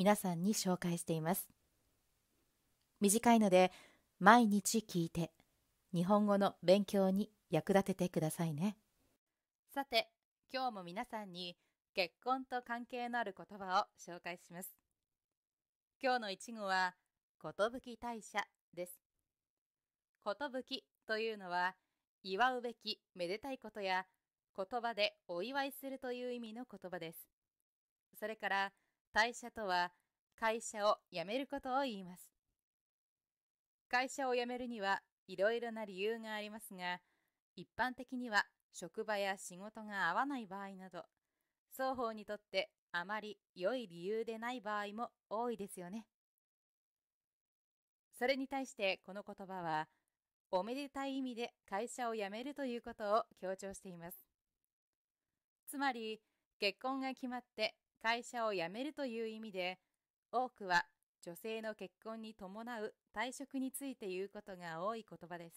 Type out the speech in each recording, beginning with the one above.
皆さんに紹介しています短いので毎日聞いて日本語の勉強に役立ててくださいねさて今日も皆さんに結婚と関係のある言葉を紹介します今日の一語は寿大社です寿というのは祝うべきめでたいことや言葉でお祝いするという意味の言葉ですそれから「退社とは会社を辞めることを言います。会社を辞めるにはいろいろな理由がありますが、一般的には職場や仕事が合わない場合など、双方にとってあまり良い理由でない場合も多いですよね。それに対してこの言葉は、おめでたい意味で会社を辞めるということを強調しています。つまり、結婚が決まって会社を辞めるという意味で、多くは女性の結婚に伴う退職について言うことが多い言葉です。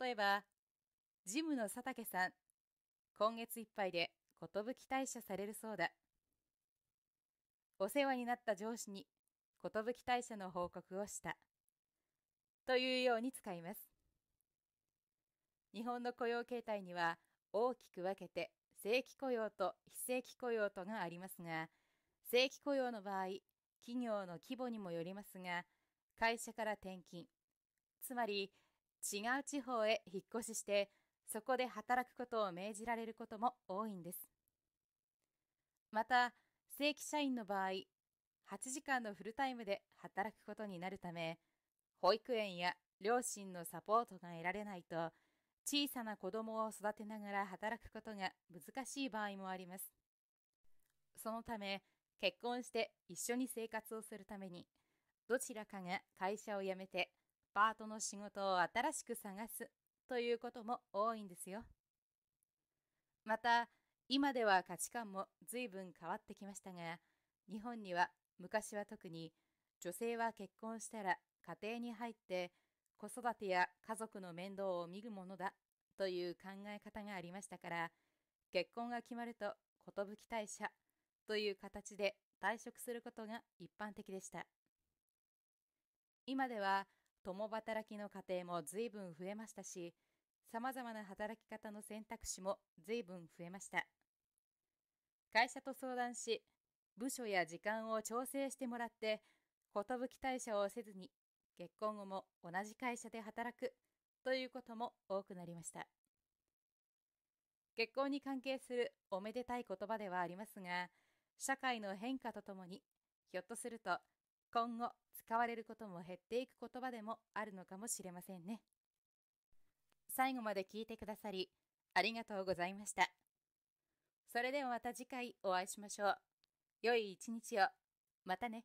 例えば、ジムの佐竹さん、今月いっぱいで寿退社されるそうだ。お世話になった上司に寿退社の報告をした。というように使います。日本の雇用形態には大きく分けて正規雇用と非正規雇用とがありますが、正規雇用の場合、企業の規模にもよりますが、会社から転勤、つまり違う地方へ引っ越しして、そこで働くことを命じられることも多いんです。また、正規社員の場合、8時間のフルタイムで働くことになるため、保育園や両親のサポートが得られないと、小さな子供を育てながら働くことが難しい場合もあります。そのため、結婚して一緒に生活をするために、どちらかが会社を辞めて、パートの仕事を新しく探すということも多いんですよ。また、今では価値観も随分変わってきましたが、日本には昔は特に女性は結婚したら家庭に入って子育てや家族の面倒を見るものだという考え方がありましたから結婚が決まると寿退社という形で退職することが一般的でした今では共働きの家庭も随分増えましたしさまざまな働き方の選択肢も随分増えました会社と相談し部署や時間を調整してもらって寿退社をせずに結婚後も同じ会社で働くということも多くなりました結婚に関係するおめでたい言葉ではありますが社会の変化とともにひょっとすると今後使われることも減っていく言葉でもあるのかもしれませんね最後まで聞いてくださりありがとうございましたそれではまた次回お会いしましょう良い一日をまたね